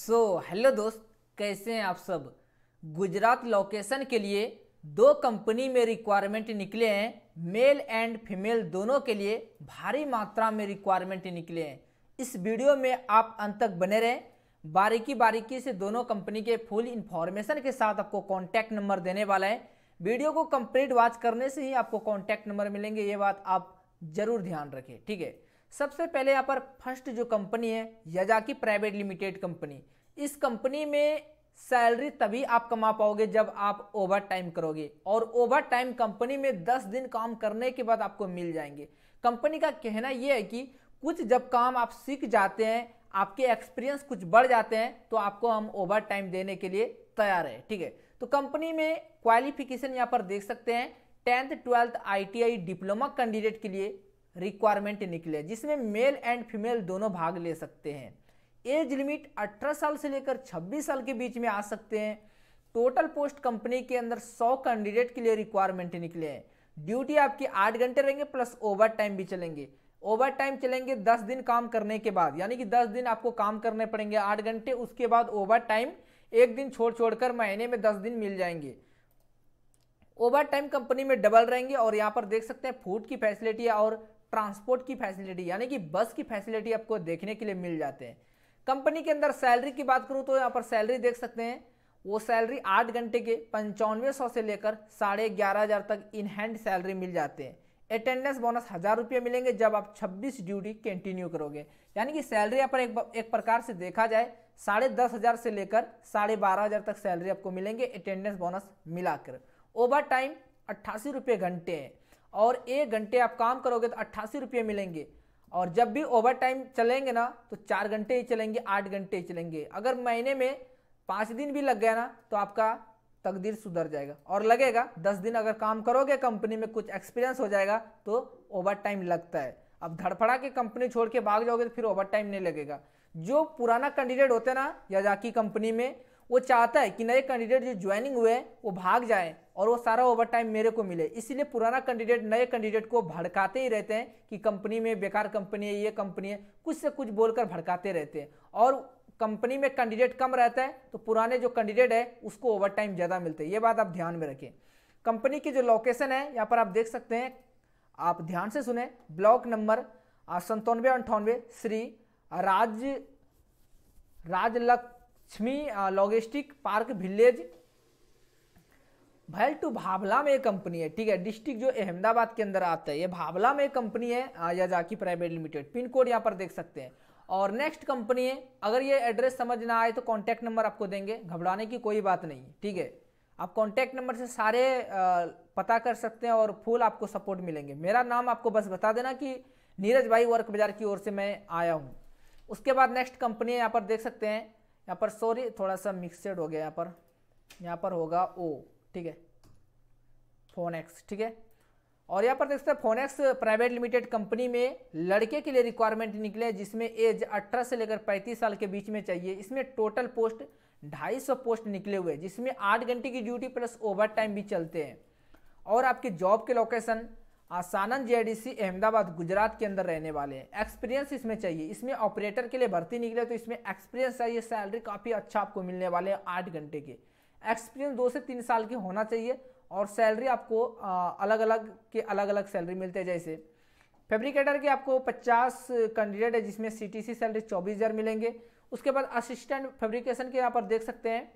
सो so, hello दोस्त कैसे हैं आप सब गुजरात लोकेशन के लिए दो कंपनी में रिक्वायरमेंट निकले हैं मेल एंड फीमेल दोनों के लिए भारी मात्रा में रिक्वायरमेंट निकले हैं इस वीडियो में आप अंत तक बने रहें बारीकी बारीकी से दोनों कंपनी के फुल इन्फॉर्मेशन के साथ आपको कॉन्टैक्ट नंबर देने वाला है वीडियो को कंप्लीट वॉच करने से ही आपको कॉन्टैक्ट नंबर मिलेंगे ये बात आप ज़रूर ध्यान रखें ठीक है सबसे पहले यहाँ पर फर्स्ट जो कंपनी है यजाकी प्राइवेट लिमिटेड कंपनी इस कंपनी में सैलरी तभी आप कमा पाओगे जब आप ओवर टाइम करोगे और ओवर टाइम कंपनी में 10 दिन काम करने के बाद आपको मिल जाएंगे कंपनी का कहना यह है कि कुछ जब काम आप सीख जाते हैं आपके एक्सपीरियंस कुछ बढ़ जाते हैं तो आपको हम ओवर टाइम देने के लिए तैयार है ठीक है तो कंपनी में क्वालिफिकेशन यहाँ पर देख सकते हैं tenth twelfth ITI diploma candidate के लिए रिक्वायरमेंट निकले जिसमें मेल एंड फीमेल दोनों भाग ले सकते हैं एज लिमिट 18 साल से लेकर 26 साल के बीच में आ सकते हैं टोटल पोस्ट कंपनी के अंदर 100 कैंडिडेट के लिए रिक्वायरमेंट निकले हैं ड्यूटी आपकी आठ घंटे रहेंगे प्लस ओवर टाइम भी चलेंगे ओवर टाइम चलेंगे दस दिन काम करने के बाद यानी कि दस दिन आपको काम करने पड़ेंगे आठ घंटे उसके बाद ओवर टाइम एक दिन छोड़ छोड़कर महीने में दस दिन मिल जाएंगे ओवर टाइम कंपनी में डबल रहेंगे और यहाँ पर देख सकते हैं फूड की फैसिलिटी और ट्रांसपोर्ट की फैसिलिटी यानी कि बस की फैसिलिटी आपको देखने के लिए मिल जाते हैं कंपनी के अंदर सैलरी की बात करूँ तो यहाँ पर सैलरी देख सकते हैं वो सैलरी आठ घंटे के पंचानवे सौ से लेकर साढ़े ग्यारह हज़ार तक इन हैंड सैलरी मिल जाते हैं अटेंडेंस बोनस हज़ार रुपये मिलेंगे जब आप 26 ड्यूटी कंटिन्यू करोगे यानी कि सैलरी यहाँ पर एक, एक प्रकार से देखा जाए साढ़े दस हज़ार से लेकर साढ़े बारह हज़ार तक सैलरी आपको मिलेंगे अटेंडेंस बोनस मिलाकर ओवर टाइम अट्ठासी रुपये घंटे हैं और एक घंटे आप काम करोगे तो अट्ठासी रुपये मिलेंगे और जब भी ओवर टाइम चलेंगे ना तो चार घंटे ही चलेंगे आठ घंटे ही चलेंगे अगर महीने में पाँच दिन भी लग गया ना तो आपका तकदीर सुधर जाएगा और लगेगा दस दिन अगर काम करोगे कंपनी में कुछ एक्सपीरियंस हो जाएगा तो ओवर टाइम लगता है अब धड़फड़ा के कंपनी छोड़ के भाग जाओगे तो फिर ओवर टाइम नहीं लगेगा जो पुराना कैंडिडेट होते ना याजाकी कंपनी में वो चाहता है कि नए कैंडिडेट जो ज्वाइनिंग हुए वो भाग जाए और वो सारा ओवर टाइम मेरे को मिले इसीलिए पुराना कैंडिडेट नए कैंडिडेट को भड़काते ही रहते हैं कि कंपनी में बेकार कंपनी है ये कंपनी है कुछ से कुछ बोलकर भड़काते रहते हैं और कंपनी में कैंडिडेट कम रहता है तो पुराने जो कैंडिडेट है उसको ओवर टाइम ज़्यादा मिलते हैं ये बात आप ध्यान में रखें कंपनी की जो लोकेशन है यहाँ पर आप देख सकते हैं आप ध्यान से सुने ब्लॉक नंबर संतानवे अंठानवे श्री राज राजलक लक्ष्मी लॉजिस्टिक पार्क विलेज भैल टू भावला में एक कंपनी है ठीक है डिस्ट्रिक्ट जो अहमदाबाद के अंदर आता है ये भावला में एक कंपनी है या जाकी प्राइवेट लिमिटेड पिन कोड यहाँ पर देख सकते हैं और नेक्स्ट कंपनी है अगर ये एड्रेस समझ ना आए तो कॉन्टैक्ट नंबर आपको देंगे घबराने की कोई बात नहीं ठीक है आप कॉन्टैक्ट नंबर से सारे पता कर सकते हैं और फुल आपको सपोर्ट मिलेंगे मेरा नाम आपको बस बता देना कि नीरज भाई वर्क बाजार की ओर से मैं आया हूँ उसके बाद नेक्स्ट कंपनी यहाँ पर देख सकते हैं यहाँ पर सॉरी थोड़ा सा मिक्सड हो गया यहाँ पर यहाँ पर होगा ओ ठीक है फोन एक्स ठीक है और यहाँ पर देख सकते हैं फोनेक्स प्राइवेट लिमिटेड कंपनी में लड़के के लिए रिक्वायरमेंट निकले जिसमें एज 18 से लेकर 35 साल के बीच में चाहिए इसमें टोटल पोस्ट 250 पोस्ट निकले हुए जिसमें आठ घंटे की ड्यूटी प्लस ओवर टाइम भी चलते हैं और आपकी जॉब के लोकेशन सानंद जेडीसी अहमदाबाद गुजरात के अंदर रहने वाले हैं एक्सपीरियंस इसमें चाहिए इसमें ऑपरेटर के लिए भर्ती निकले तो इसमें एक्सपीरियंस चाहिए सैलरी काफ़ी अच्छा आपको मिलने वाले हैं आठ घंटे के एक्सपीरियंस दो से तीन साल के होना चाहिए और सैलरी आपको अलग अलग के अलग अलग सैलरी मिलते हैं जैसे फेब्रिकेटर के आपको पचास कैंडिडेट है जिसमें सी सैलरी चौबीस हज़ार मिलेंगे उसके बाद असिस्टेंट फेब्रिकेशन के यहाँ पर देख सकते हैं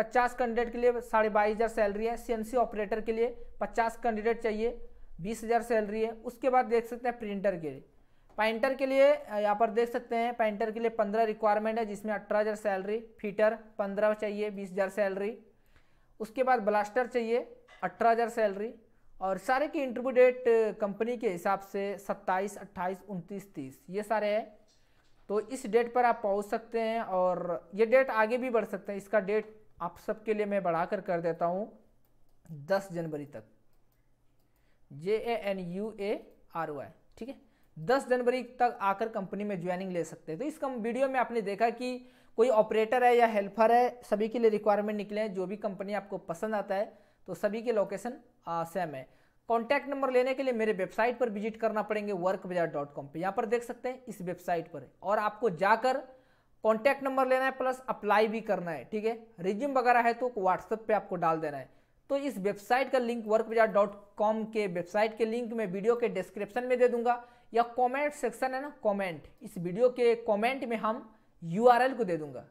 50 कैंडिडेट के लिए साढ़े बाईस हज़ार सैलरी है सीएनसी ऑपरेटर के लिए 50 कैंडिडेट चाहिए बीस हज़ार सैलरी है उसके बाद देख सकते हैं प्रिंटर के लिए पेंटर के लिए यहाँ पर देख सकते हैं पेंटर के लिए पंद्रह रिक्वायरमेंट है जिसमें अठारह हज़ार सैलरी फीटर पंद्रह चाहिए बीस हज़ार सैलरी उसके बाद ब्लास्टर चाहिए अठारह हज़ार सैलरी और सारे की इंटरव्यू डेट कंपनी के हिसाब से सत्ताईस अट्ठाईस उनतीस तीस ये सारे हैं तो इस डेट पर आप पहुँच सकते हैं और ये डेट आगे भी बढ़ सकते हैं इसका डेट आप सबके लिए मैं कर कर देता हूँ दस जनवरी तक J A N U A R Y ठीक है दस जनवरी तक आकर कंपनी में ज्वाइनिंग ले सकते हैं तो इस कम वीडियो में आपने देखा कि कोई ऑपरेटर है या हेल्पर है सभी के लिए रिक्वायरमेंट निकले हैं जो भी कंपनी आपको पसंद आता है तो सभी के लोकेशन सेम है कॉन्टैक्ट नंबर लेने के लिए मेरे वेबसाइट पर विजिट करना पड़ेंगे वर्क बाजार डॉट कॉम पर यहाँ पर देख सकते हैं इस वेबसाइट पर और आपको जाकर कॉन्टैक्ट नंबर लेना है प्लस अप्लाई भी करना है ठीक है रिज्यूम वगैरह है तो व्हाट्सएप पर आपको डाल देना है तो इस वेबसाइट का link work bazaar dot com के वेबसाइट के लिंक में वीडियो के डिस्क्रिप्शन में दे दूंगा या कमेंट सेक्शन है ना कमेंट इस वीडियो के कमेंट में हम यू को दे दूंगा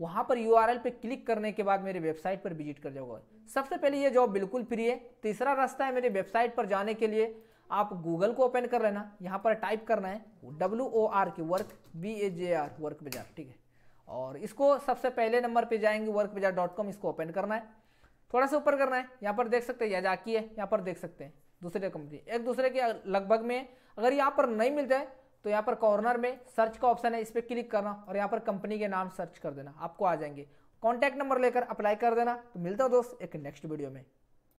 वहाँ पर यू पे क्लिक करने के बाद मेरे वेबसाइट पर विजिट कर जाओगे सबसे पहले ये जॉब बिल्कुल फ्री है तीसरा रास्ता है मेरे वेबसाइट पर जाने के लिए आप गूगल को ओपन कर लेना यहाँ पर टाइप करना है W O R K work B A J R work bazaar ठीक है और इसको सबसे पहले नंबर पे जाएंगे वर्क बाजार डॉट कॉम इसको ओपन करना है थोड़ा सा ऊपर करना है यहाँ पर देख सकते हैं या जाकी है यहाँ पर देख सकते हैं दूसरे कंपनी एक दूसरे के लगभग में अगर यहाँ पर नहीं मिलता है तो यहाँ पर कॉर्नर में सर्च का ऑप्शन है इस पर क्लिक करना और यहाँ पर कंपनी के नाम सर्च कर देना आपको आ जाएंगे कॉन्टैक्ट नंबर लेकर अप्लाई कर देना तो मिलता हूँ दोस्त एक नेक्स्ट वीडियो में